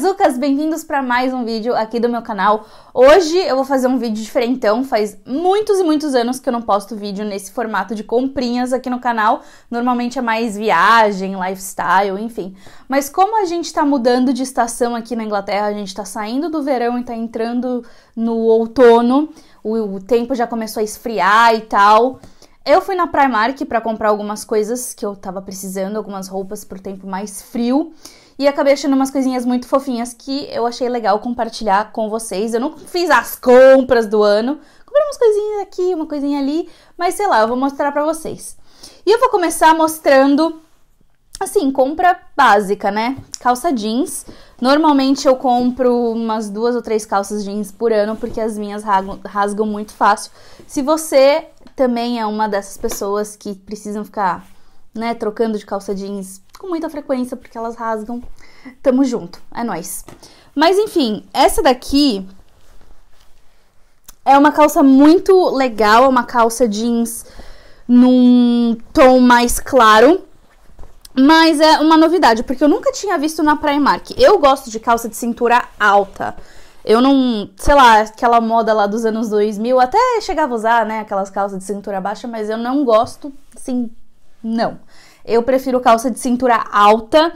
Brazucas, bem-vindos para mais um vídeo aqui do meu canal. Hoje eu vou fazer um vídeo diferentão, faz muitos e muitos anos que eu não posto vídeo nesse formato de comprinhas aqui no canal. Normalmente é mais viagem, lifestyle, enfim. Mas como a gente tá mudando de estação aqui na Inglaterra, a gente tá saindo do verão e tá entrando no outono, o, o tempo já começou a esfriar e tal eu fui na Primark para comprar algumas coisas que eu tava precisando, algumas roupas pro tempo mais frio, e acabei achando umas coisinhas muito fofinhas que eu achei legal compartilhar com vocês. Eu não fiz as compras do ano, comprei umas coisinhas aqui, uma coisinha ali, mas sei lá, eu vou mostrar para vocês. E eu vou começar mostrando assim, compra básica, né? Calça jeans. Normalmente eu compro umas duas ou três calças jeans por ano porque as minhas rasgam muito fácil. Se você também é uma dessas pessoas que precisam ficar, né, trocando de calça jeans com muita frequência porque elas rasgam. Tamo junto, é nós. Mas enfim, essa daqui é uma calça muito legal, é uma calça jeans num tom mais claro. Mas é uma novidade, porque eu nunca tinha visto na Primark. Eu gosto de calça de cintura alta. Eu não, sei lá, aquela moda lá dos anos 2000, até chegava a usar, né, aquelas calças de cintura baixa, mas eu não gosto, assim, não. Eu prefiro calça de cintura alta.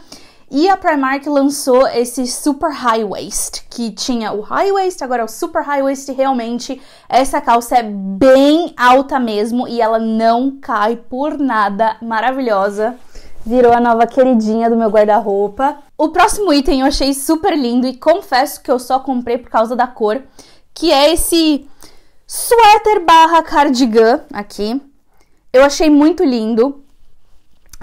E a Primark lançou esse super high waist, que tinha o high waist, agora é o super high waist. Realmente, essa calça é bem alta mesmo e ela não cai por nada. Maravilhosa virou a nova queridinha do meu guarda-roupa. O próximo item eu achei super lindo e confesso que eu só comprei por causa da cor, que é esse suéter barra cardigan aqui. Eu achei muito lindo.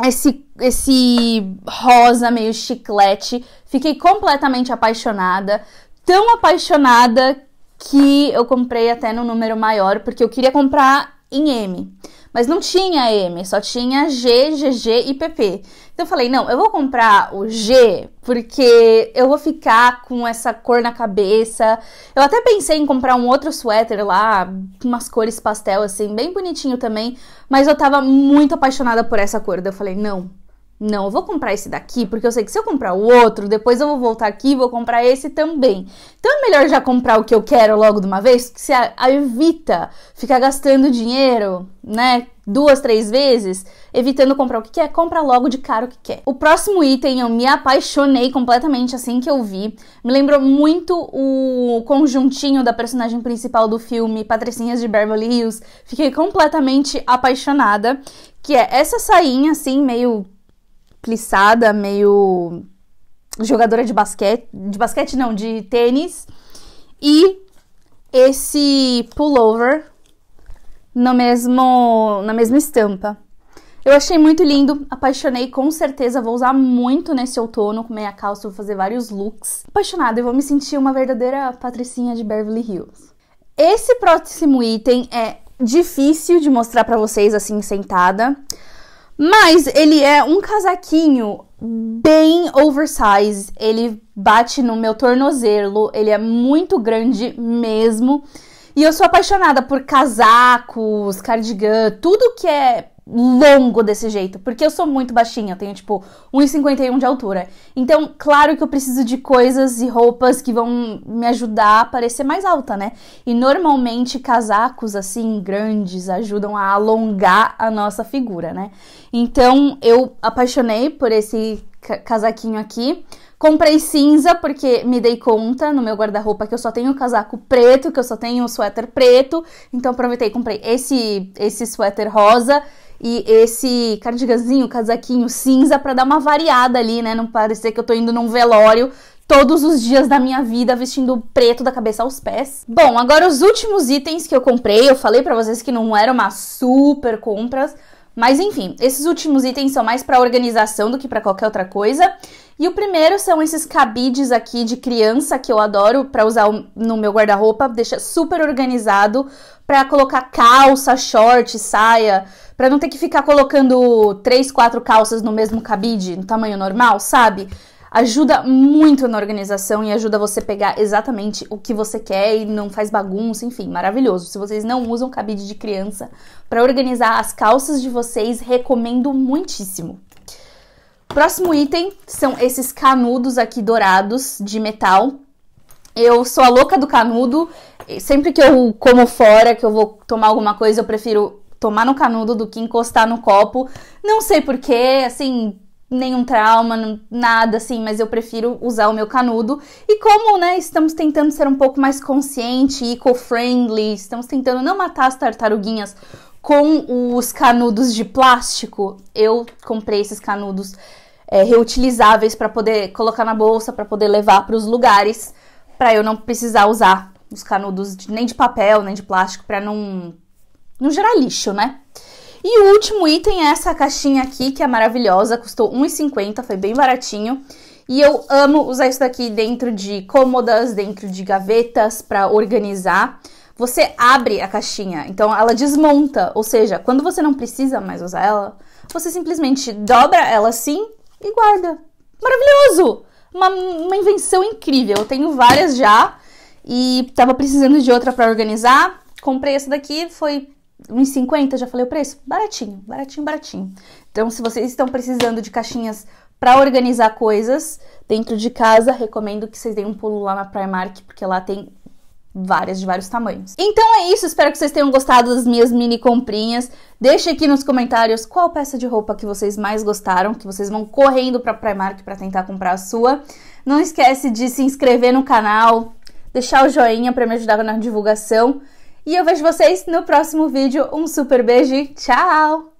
Esse, esse rosa meio chiclete. Fiquei completamente apaixonada. Tão apaixonada que eu comprei até no número maior, porque eu queria comprar em M. Mas não tinha M, só tinha G, GG e PP. Então eu falei, não, eu vou comprar o G porque eu vou ficar com essa cor na cabeça. Eu até pensei em comprar um outro suéter lá, umas cores pastel assim, bem bonitinho também, mas eu tava muito apaixonada por essa cor. Daí eu falei, não, não, eu vou comprar esse daqui, porque eu sei que se eu comprar o outro, depois eu vou voltar aqui e vou comprar esse também. Então é melhor já comprar o que eu quero logo de uma vez, porque se evita ficar gastando dinheiro, né? Duas, três vezes, evitando comprar o que quer, compra logo de cara o que quer. O próximo item eu me apaixonei completamente assim que eu vi. Me lembrou muito o conjuntinho da personagem principal do filme Patricinhas de Beverly Hills. Fiquei completamente apaixonada. Que é essa sainha, assim, meio plissada, meio jogadora de basquete, de basquete não, de tênis. E esse pullover no mesmo na mesma estampa. Eu achei muito lindo, apaixonei, com certeza vou usar muito nesse outono com meia calça, vou fazer vários looks. Apaixonada, eu vou me sentir uma verdadeira patricinha de Beverly Hills. Esse próximo item é difícil de mostrar para vocês assim sentada, mas ele é um casaquinho bem oversize. Ele bate no meu tornozelo. Ele é muito grande mesmo. E eu sou apaixonada por casacos, cardigan, tudo que é longo desse jeito, porque eu sou muito baixinha, eu tenho tipo 1,51 de altura. Então, claro que eu preciso de coisas e roupas que vão me ajudar a parecer mais alta, né? E normalmente casacos assim grandes ajudam a alongar a nossa figura, né? Então, eu apaixonei por esse casaquinho aqui. Comprei cinza porque me dei conta no meu guarda-roupa que eu só tenho casaco preto, que eu só tenho suéter preto. Então aproveitei e comprei esse, esse suéter rosa e esse cardiganzinho, casaquinho cinza para dar uma variada ali, né? Não parecer que eu tô indo num velório todos os dias da minha vida vestindo preto da cabeça aos pés. Bom, agora os últimos itens que eu comprei, eu falei para vocês que não era uma super compras, mas enfim, esses últimos itens são mais para organização do que para qualquer outra coisa. E o primeiro são esses cabides aqui de criança que eu adoro para usar no meu guarda-roupa, deixa super organizado para colocar calça, short, saia, para não ter que ficar colocando três, quatro calças no mesmo cabide, no tamanho normal, sabe? Ajuda muito na organização e ajuda você pegar exatamente o que você quer e não faz bagunça, enfim, maravilhoso. Se vocês não usam cabide de criança para organizar as calças de vocês, recomendo muitíssimo. Próximo item são esses canudos aqui dourados de metal. Eu sou a louca do canudo. Sempre que eu como fora, que eu vou tomar alguma coisa, eu prefiro tomar no canudo do que encostar no copo. Não sei porquê, assim, nenhum trauma, nada assim, mas eu prefiro usar o meu canudo. E como, né, estamos tentando ser um pouco mais consciente, eco-friendly, estamos tentando não matar as tartaruguinhas com os canudos de plástico, eu comprei esses canudos é, reutilizáveis para poder colocar na bolsa, para poder levar para os lugares, para eu não precisar usar os canudos de, nem de papel, nem de plástico, para não, não gerar lixo, né? E o último item é essa caixinha aqui, que é maravilhosa, custou R$1,50, foi bem baratinho. E eu amo usar isso daqui dentro de cômodas, dentro de gavetas, para organizar você abre a caixinha, então ela desmonta, ou seja, quando você não precisa mais usar ela, você simplesmente dobra ela assim e guarda. Maravilhoso! Uma, uma invenção incrível. Eu tenho várias já e tava precisando de outra para organizar. Comprei essa daqui, foi uns 50, já falei o preço? Baratinho, baratinho, baratinho. Então, se vocês estão precisando de caixinhas para organizar coisas dentro de casa, recomendo que vocês deem um pulo lá na Primark, porque lá tem várias de vários tamanhos. Então é isso, espero que vocês tenham gostado das minhas mini comprinhas. Deixe aqui nos comentários qual peça de roupa que vocês mais gostaram, que vocês vão correndo para Primark para tentar comprar a sua. Não esquece de se inscrever no canal, deixar o joinha para me ajudar na divulgação. E eu vejo vocês no próximo vídeo. Um super beijo e tchau!